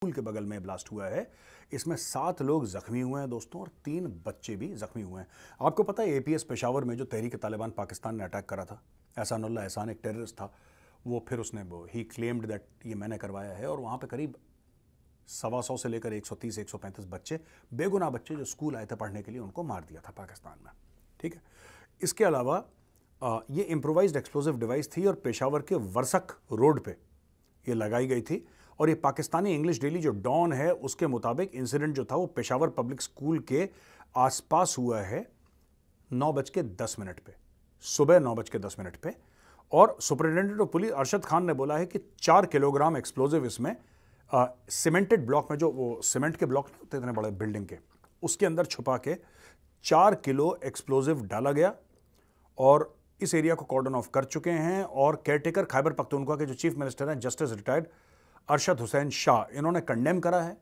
school के बगल में ब्लास्ट हुआ है इसमें सात लोग जख्मी हुए हैं दोस्तों और तीन बच्चे भी जख्मी हुए हैं आपको पता है एपीएस पेशावर में जो तहरीक तालिबान पाकिस्तान ने अटैक करा था एहसान एहसान एक टेररिस्ट था वो फिर उसने ही क्लेम्ड दैट ये मैंने करवाया है और वहाँ पर करीब सवा सौ से लेकर 130 135 बच्चे बेगुनाह बच्चे जो स्कूल आए थे पढ़ने के लिए उनको मार दिया था पाकिस्तान में ठीक है इसके अलावा ये इम्प्रोवाइज एक्सप्लोजिव डिवाइस थी और पेशावर के वर्सक रोड पे ये लगाई गई थी और ये पाकिस्तानी इंग्लिश डेली जो डॉन है उसके मुताबिक इंसिडेंट जो था वो पेशावर पब्लिक स्कूल के आसपास हुआ है नौ बज के दस मिनट पे सुबह नौ बज के दस मिनट पे और superintendent of police Arshad Khan ने बोला है कि चार किलोग्राम एक्सप्लोजिव इसमें सीमेंटेड ब्लॉक में जो वो सीमेंट के ब्लॉक होते इतने बड़े बिल्डिंग के उसके अंदर छुपा के चार किलो एक्सप्लोजिव डाला गया और इस एरिया को कॉर्डन ऑफ कर चुके हैं और केयरटेकर खैबर पख्तूनख्वा के जो चीफ मिनिस्टर हैं जस्टिस रिटायर्ड अरशद हुसैन शाह इन्होंने कंडेम करा है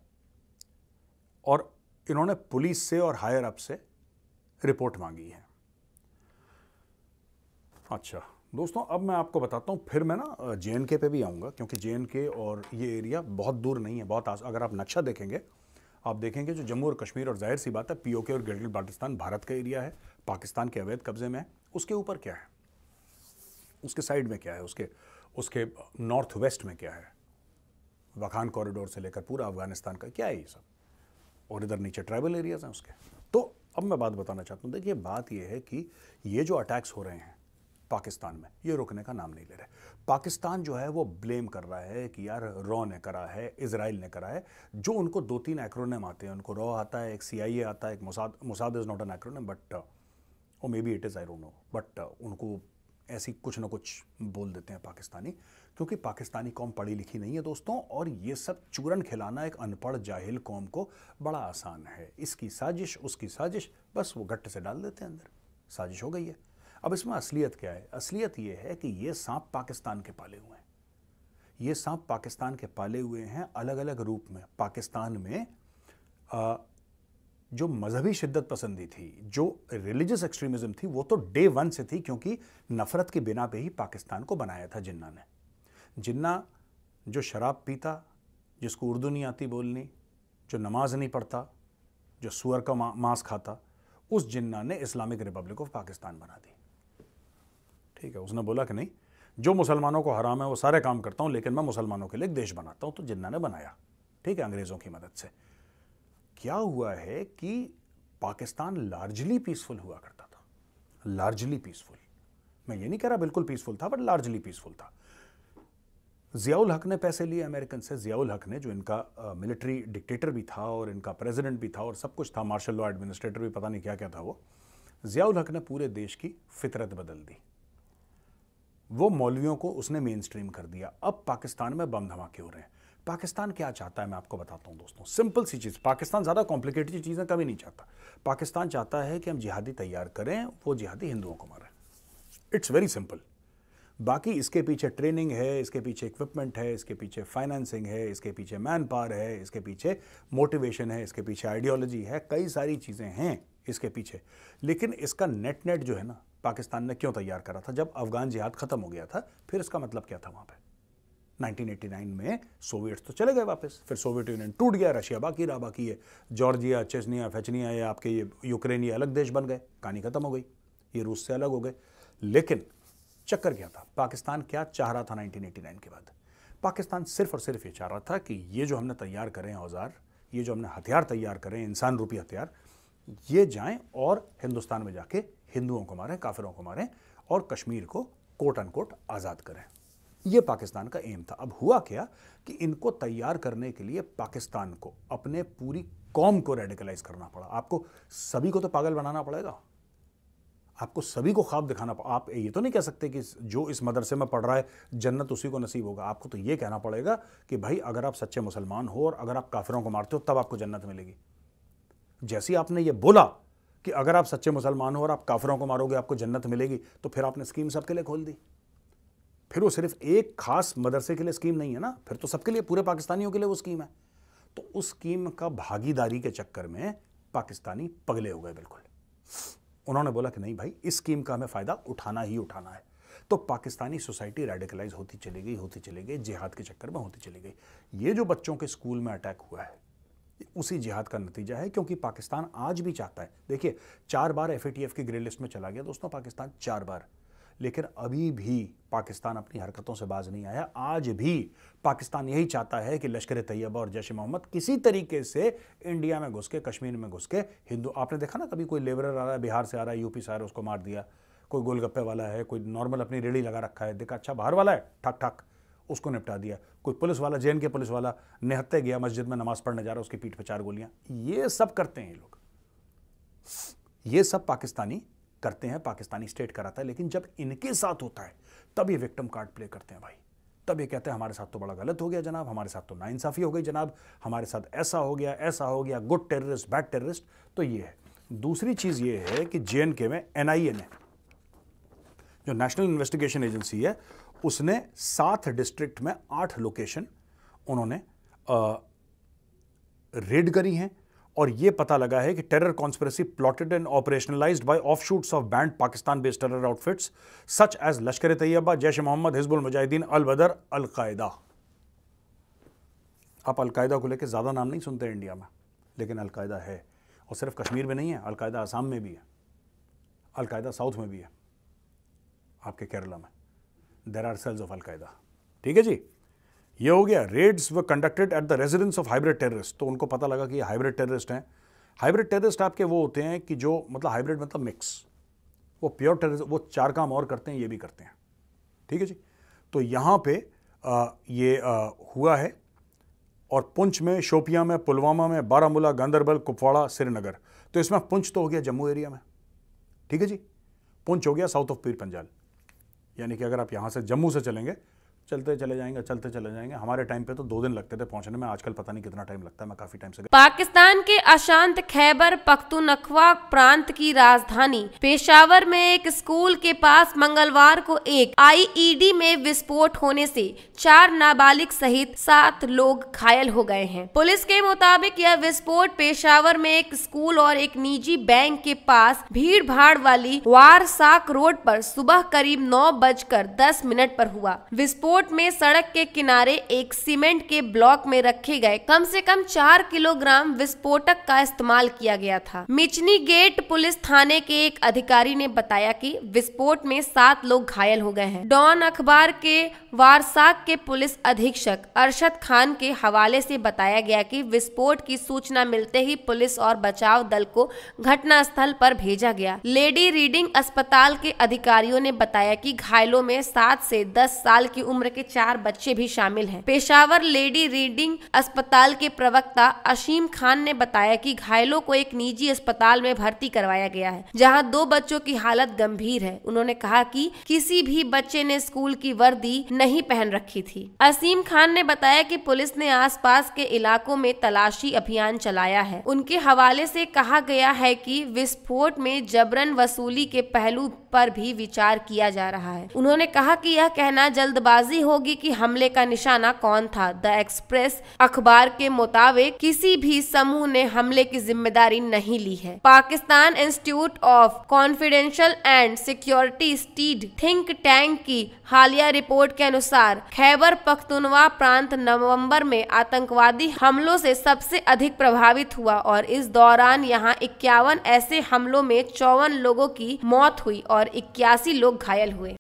और इन्होंने पुलिस से और हायर अप से रिपोर्ट मांगी है अच्छा दोस्तों अब मैं आपको बताता हूँ फिर मैं ना जे के पे भी आऊँगा क्योंकि जे के और ये एरिया बहुत दूर नहीं है बहुत आस अगर आप नक्शा देखेंगे आप देखेंगे जो जम्मू और कश्मीर और जाहिर सी बात है पीओके और गिलगित बाल्टिस्तान भारत का एरिया है पाकिस्तान के अवैध कब्जे में है उसके ऊपर क्या है उसके साइड में क्या है उसके उसके नॉर्थ वेस्ट में क्या है वखान कॉरिडोर से लेकर पूरा अफगानिस्तान का क्या है ये सब और इधर नीचे ट्राइबल एरियाज़ हैं उसके तो अब मैं बात बताना चाहता हूँ देखिए बात यह है कि ये जो अटैक्स हो रहे हैं पाकिस्तान में ये रुकने का नाम नहीं ले रहे पाकिस्तान जो है वो ब्लेम कर रहा है कि यार रॉ ने करा है इसराइल ने करा है जो उनको दो तीन एक्रोनेम आते हैं उनको रॉ आता है एक सी आता है एक Mossad Mossad is not an acronym but oh maybe it is I don't know but उनको ऐसी कुछ ना कुछ बोल देते हैं पाकिस्तानी क्योंकि पाकिस्तानी कौम पढ़ी लिखी नहीं है दोस्तों और ये सब चूरन खिलाना एक अनपढ़ जाहिल कौम को बड़ा आसान है इसकी साजिश उसकी साजिश बस वो घट्ट से डाल देते हैं अंदर साजिश हो गई है अब इसमें असलियत क्या है असलियत ये है कि ये सांप पाकिस्तान के पाले हुए हैं ये सांप पाकिस्तान के पाले हुए हैं अलग अलग रूप में पाकिस्तान में आ, जो मजहबी शिद्दत पसंदी थी जो रिलीजियस एक्सट्रीमिज्म थी वो तो डे वन से थी क्योंकि नफरत के बिना पे ही पाकिस्तान को बनाया था जिन्ना ने जिन्ना जो शराब पीता जिसको उर्दू नहीं आती बोलनी जो नमाज नहीं पढ़ता जो सुअर का मा, मांस खाता उस जिन्ना ने इस्लामिक रिपब्लिक ऑफ पाकिस्तान बना दी ठीक है उसने बोला कि नहीं जो मुसलमानों को हराम है वो सारे काम करता हूँ लेकिन मैं मुसलमानों के लिए एक देश बनाता हूँ तो जिन्ना ने बनाया ठीक है अंग्रेज़ों की मदद से क्या हुआ है कि पाकिस्तान लार्जली पीसफुल हुआ करता था लार्जली पीसफुल मैं ये नहीं कह रहा बिल्कुल पीसफुल था बट लार्जली पीसफुल था जियाउल हक ने पैसे लिए अमेरिकन से जियाउल हक ने जो इनका मिलिट्री डिक्टेटर भी था और इनका प्रेसिडेंट भी था और सब कुछ था मार्शल लॉ एडमिनिस्ट्रेटर भी पता नहीं क्या क्या था वो जियाउल हक ने पूरे देश की फितरत बदल दी वो मौलवियों को उसने मेन स्ट्रीम कर दिया अब पाकिस्तान में बम धमाके हो रहे हैं पाकिस्तान क्या चाहता है मैं आपको बताता हूँ दोस्तों सिंपल सी चीज़ पाकिस्तान ज़्यादा कॉम्प्लिकेटेड चीज़ें कभी नहीं चाहता पाकिस्तान चाहता है कि हम जिहादी तैयार करें वो जिहादी हिंदुओं को मारें इट्स वेरी सिंपल बाकी इसके पीछे ट्रेनिंग है इसके पीछे इक्विपमेंट है इसके पीछे फाइनेंसिंग है इसके पीछे मैन पावर है इसके पीछे मोटिवेशन है इसके पीछे आइडियोलॉजी है कई सारी चीज़ें हैं इसके पीछे लेकिन इसका नेट नेट जो है ना पाकिस्तान ने क्यों तैयार करा था जब अफगान जिहाद ख़त्म हो गया था फिर इसका मतलब क्या था वहाँ पर 1989 में सोवियट्स तो चले गए वापस फिर सोवियत यूनियन टूट गया रशिया बाकी रहा बाकी है जॉर्जिया चेचनिया फेचनिया ये आपके ये यूक्रेन ये अलग देश बन गए कहानी खत्म हो गई ये रूस से अलग हो गए लेकिन चक्कर क्या था पाकिस्तान क्या चाह रहा था 1989 के बाद पाकिस्तान सिर्फ और सिर्फ ये चाह रहा था कि ये जो हमने तैयार करें औजार ये जो हमने हथियार तैयार करें इंसान रूपी हथियार ये जाएं और हिंदुस्तान में जाके हिंदुओं को मारें काफिरों को मारें और कश्मीर को कोट अनकोट आज़ाद करें ये पाकिस्तान का एम था अब हुआ क्या कि इनको तैयार करने के लिए पाकिस्तान को अपने पूरी कौम को रेडिकलाइज करना पड़ा आपको सभी को तो पागल बनाना पड़ेगा आपको सभी को ख्वाब दिखाना पड़ा आप ये तो नहीं कह सकते कि जो इस मदरसे में पढ़ रहा है जन्नत उसी को नसीब होगा आपको तो ये कहना पड़ेगा कि भाई अगर आप सच्चे मुसलमान हो और अगर आप काफिरों को मारते हो तब आपको जन्नत मिलेगी जैसे आपने ये बोला कि अगर आप सच्चे मुसलमान हो और आप काफिरों को मारोगे आपको जन्नत मिलेगी तो फिर आपने स्कीम सबके लिए खोल दी फिर वो सिर्फ एक खास मदरसे के लिए स्कीम नहीं है ना फिर तो सबके लिए पूरे पाकिस्तानियों के लिए वो स्कीम है तो उस स्कीम का भागीदारी के चक्कर में पाकिस्तानी पगले हो गए बिल्कुल उन्होंने बोला कि नहीं भाई इस स्कीम का हमें फ़ायदा उठाना ही उठाना है तो पाकिस्तानी सोसाइटी रेडिकलाइज होती चली गई होती चली गई जिहाद के चक्कर में होती चली गई ये जो बच्चों के स्कूल में अटैक हुआ है उसी जिहाद का नतीजा है क्योंकि पाकिस्तान आज भी चाहता है देखिए चार बार एफ की ग्रे लिस्ट में चला गया दोस्तों पाकिस्तान चार बार लेकिन अभी भी पाकिस्तान अपनी हरकतों से बाज नहीं आया आज भी पाकिस्तान यही चाहता है कि लश्कर तैयबा और जैश मोहम्मद किसी तरीके से इंडिया में घुस के कश्मीर में घुस के हिंदू आपने देखा ना कभी कोई लेबरर आ रहा है बिहार से आ रहा है यूपी से आ रहा है उसको मार दिया कोई गोलगप्पे वाला है कोई नॉर्मल अपनी रेडी लगा रखा है देखा अच्छा बाहर वाला है ठक ठक उसको निपटा दिया कोई पुलिस वाला जे के पुलिस वाला निहत्ते गया मस्जिद में नमाज पढ़ने जा रहा है उसकी पीठ पर चार गोलियां ये सब करते हैं ये लोग ये सब पाकिस्तानी करते हैं पाकिस्तानी स्टेट कराता है लेकिन जब इनके साथ होता है तब ये विक्टम कार्ड प्ले करते हैं भाई तब ये कहते हैं हमारे साथ तो बड़ा गलत हो गया जनाब हमारे साथ तो नाइंसाफ़ी हो गई जनाब हमारे साथ ऐसा हो गया ऐसा हो गया गुड टेररिस्ट बैड टेररिस्ट तो ये है दूसरी चीज़ ये है कि जे में एन ने जो नेशनल इन्वेस्टिगेशन एजेंसी है उसने सात डिस्ट्रिक्ट में आठ लोकेशन उन्होंने रेड करी हैं और यह पता लगा है कि terror conspiracy plotted and operationalise by offshoots of banned Pakistan based terror outfits such as Lashkar Taiba Jaish Mohammad Hizbul Mujahideen अल बदर अलकायदा आप अलकायदा को लेकर ज़्यादा नाम नहीं सुनते इंडिया में लेकिन अलकायदा है और सिर्फ कश्मीर में नहीं है अलकायदा आसाम में भी है अलकायदा साउथ में भी है आपके केरला में there are cells of Al Qaeda ठीक है जी ये हो गया raids were conducted at the residence of hybrid terrorist तो उनको पता लगा कि हाइब्रिड टेररिस्ट हैं हाइब्रिड टेररिस्ट आपके वो होते हैं कि जो मतलब हाइब्रिड मतलब मिक्स वो प्योर टेररिस्ट वो चार काम और करते हैं ये भी करते हैं ठीक है जी तो यहाँ पे आ, ये आ, हुआ है और पुंछ में शोपिया में पुलवामा में बारामूला गांधरबल कुपवाड़ा श्रीनगर तो इसमें पुंछ तो हो गया जम्मू एरिया में ठीक है जी पुंछ हो गया साउथ ऑफ पीर पंजाल यानी कि अगर आप यहाँ से जम्मू से चलेंगे चलते चले जाएंगे चलते चले जाएंगे हमारे टाइम पे तो दो दिन लगते थे पहुंचने में आजकल पता नहीं कितना टाइम लगता है मैं काफी टाइम से पाकिस्तान के अशांत खैबर पख्तुनखवा प्रांत की राजधानी पेशावर में एक स्कूल के पास मंगलवार को एक आईईडी e में विस्फोट होने से चार नाबालिग सहित सात लोग घायल हो गए हैं पुलिस के मुताबिक यह विस्फोट पेशावर में एक स्कूल और एक निजी बैंक के पास भीड़ भाड़ वाली वारसाक रोड आरोप सुबह करीब नौ बजकर दस मिनट आरोप हुआ विस्फोट विस्फोट में सड़क के किनारे एक सीमेंट के ब्लॉक में रखे गए कम से कम चार किलोग्राम विस्फोटक का इस्तेमाल किया गया था मिचनी गेट पुलिस थाने के एक अधिकारी ने बताया कि विस्फोट में सात लोग घायल हो गए हैं डॉन अखबार के वारसाक के पुलिस अधीक्षक अरशद खान के हवाले से बताया गया कि विस्फोट की सूचना मिलते ही पुलिस और बचाव दल को घटना स्थल पर भेजा गया लेडी रीडिंग अस्पताल के अधिकारियों ने बताया कि घायलों में सात से दस साल की उम्र उम्र के चार बच्चे भी शामिल हैं पेशावर लेडी रीडिंग अस्पताल के प्रवक्ता असीम खान ने बताया कि घायलों को एक निजी अस्पताल में भर्ती करवाया गया है जहां दो बच्चों की हालत गंभीर है उन्होंने कहा कि किसी भी बच्चे ने स्कूल की वर्दी नहीं पहन रखी थी असीम खान ने बताया की पुलिस ने आस के इलाकों में तलाशी अभियान चलाया है उनके हवाले से कहा गया है कि विस्फोट में जबरन वसूली के पहलू पर भी विचार किया जा रहा है उन्होंने कहा कि यह कहना जल्दबाजी बाजी होगी कि हमले का निशाना कौन था द एक्सप्रेस अखबार के मुताबिक किसी भी समूह ने हमले की जिम्मेदारी नहीं ली है Pakistan institute of confidential and security studies think tank की हालिया रिपोर्ट के अनुसार खैबर पख्तुनवा प्रांत नवंबर में आतंकवादी हमलों से सबसे अधिक प्रभावित हुआ और इस दौरान यहां इक्यावन ऐसे हमलों में चौवन लोगों की मौत हुई और इक्यासी लोग घायल हुए